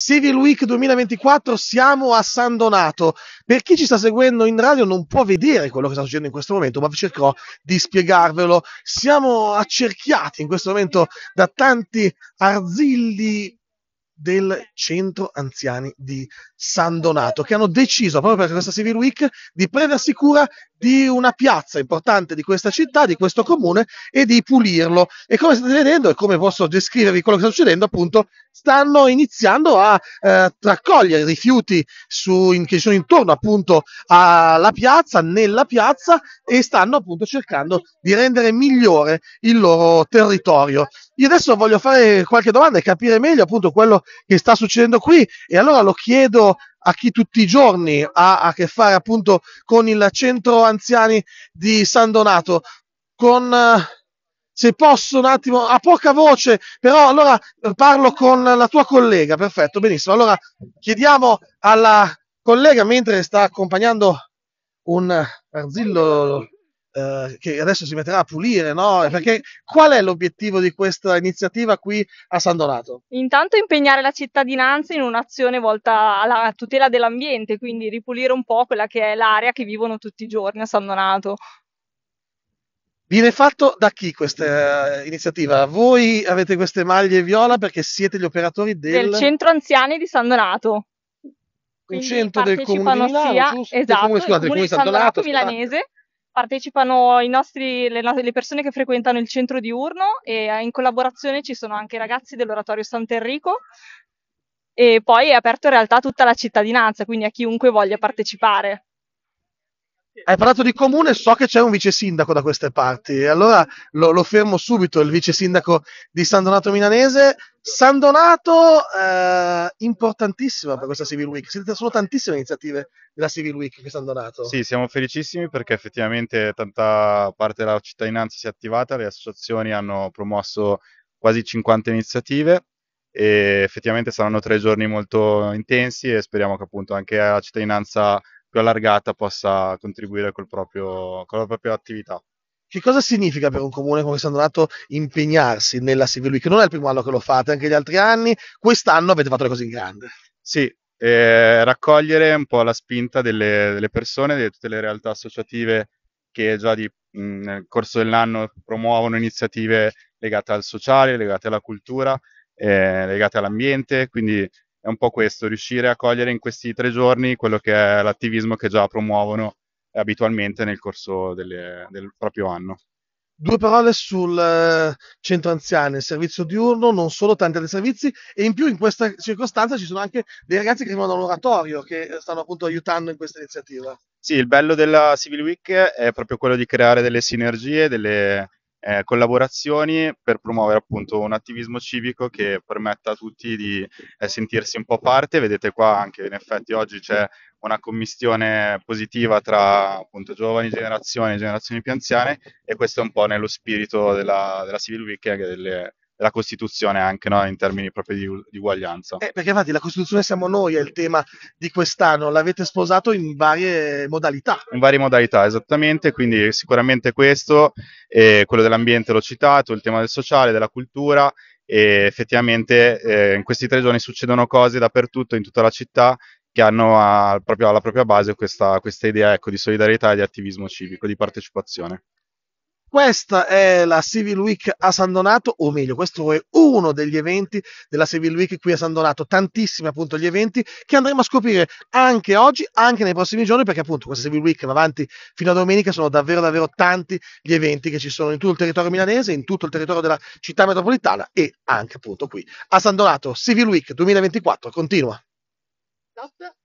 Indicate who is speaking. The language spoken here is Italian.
Speaker 1: Civil Week 2024 siamo a San Donato. Per chi ci sta seguendo in radio non può vedere quello che sta succedendo in questo momento, ma cercherò di spiegarvelo. Siamo accerchiati in questo momento da tanti arzilli del centro anziani di San Donato, che hanno deciso proprio per questa Civil Week di prendersi cura di una piazza importante di questa città, di questo comune e di pulirlo. E come state vedendo e come posso descrivervi quello che sta succedendo, appunto, stanno iniziando a eh, raccogliere rifiuti su, in, che sono intorno appunto alla piazza, nella piazza e stanno appunto cercando di rendere migliore il loro territorio. Io adesso voglio fare qualche domanda e capire meglio appunto quello che sta succedendo qui e allora lo chiedo a chi tutti i giorni ha a che fare appunto con il centro anziani di San Donato, con eh, se posso un attimo, a poca voce, però allora eh, parlo con la tua collega, perfetto, benissimo. Allora chiediamo alla collega mentre sta accompagnando un eh, Arzillo eh, che adesso si metterà a pulire, no? Perché qual è l'obiettivo di questa iniziativa qui a San Donato?
Speaker 2: Intanto impegnare la cittadinanza in un'azione volta alla tutela dell'ambiente, quindi ripulire un po' quella che è l'area che vivono tutti i giorni a San Donato.
Speaker 1: Viene fatto da chi questa eh, iniziativa? Voi avete queste maglie viola perché siete gli operatori del, del centro
Speaker 2: anziani di San Donato. Quindi il centro del comune di Milano, sia, giusto? esatto, del comune, scusate, il comune, comune di San Donato, Donato milanese partecipano nostri, le, le, persone che frequentano il centro diurno e eh, in collaborazione ci sono anche i ragazzi dell'oratorio Sant'Enrico e poi è aperto in realtà a tutta la cittadinanza, quindi a chiunque voglia partecipare.
Speaker 1: Hai parlato di comune, so che c'è un vice sindaco da queste parti, allora lo, lo fermo subito, il vice sindaco di San Donato Milanese. San Donato, eh, importantissima per questa Civil Week, siete solo tantissime iniziative della Civil Week che San Donato. Sì,
Speaker 3: siamo felicissimi perché effettivamente tanta parte della cittadinanza si è attivata, le associazioni hanno promosso quasi 50 iniziative e effettivamente saranno tre giorni molto intensi e speriamo che appunto anche la cittadinanza più allargata possa contribuire col proprio, con la propria attività.
Speaker 1: Che cosa significa per un comune come San Donato impegnarsi nella Civil Week? Non è il primo anno che lo fate, anche gli altri anni. Quest'anno avete fatto le cose in grande.
Speaker 3: Sì, eh, raccogliere un po' la spinta delle, delle, persone, di tutte le realtà associative che già di, mh, nel corso dell'anno promuovono iniziative legate al sociale, legate alla cultura, eh, legate all'ambiente. Quindi è un po' questo, riuscire a cogliere in questi tre giorni quello che è l'attivismo che già promuovono eh, abitualmente nel corso delle, del proprio anno.
Speaker 1: Due parole sul eh, centro anziani, servizio diurno, non solo tanti altri servizi e in più in questa circostanza ci sono anche dei ragazzi che arrivano dall'oratorio che stanno appunto aiutando in questa iniziativa.
Speaker 3: Sì, il bello della Civil Week è proprio quello di creare delle sinergie, delle, eh, collaborazioni per promuovere appunto un attivismo civico che permetta a tutti di eh, sentirsi un po' parte. Vedete qua anche in effetti oggi c'è una commissione positiva tra appunto giovani generazioni e generazioni più anziane e questo è un po' nello spirito della, della Civil Week e delle la Costituzione anche no? in termini proprio di, di uguaglianza. Eh,
Speaker 1: perché infatti la Costituzione siamo noi è il tema di quest'anno, l'avete sposato in varie modalità.
Speaker 3: In varie modalità, esattamente, quindi sicuramente questo, eh, quello dell'ambiente l'ho citato, il tema del sociale, della cultura e effettivamente eh, in questi tre giorni succedono cose dappertutto, in tutta la città, che hanno a, proprio alla propria base questa, questa idea ecco, di solidarietà e di attivismo civico, di partecipazione.
Speaker 1: Questa è la Civil Week a San Donato, o meglio, questo è uno degli eventi della Civil Week qui a San Donato, tantissimi appunto gli eventi che andremo a scoprire anche oggi, anche nei prossimi giorni, perché appunto questa Civil Week va avanti fino a domenica, sono davvero davvero tanti gli eventi che ci sono in tutto il territorio milanese, in tutto il territorio della città metropolitana e anche appunto qui a San Donato. Civil Week 2024 continua.
Speaker 2: Stop.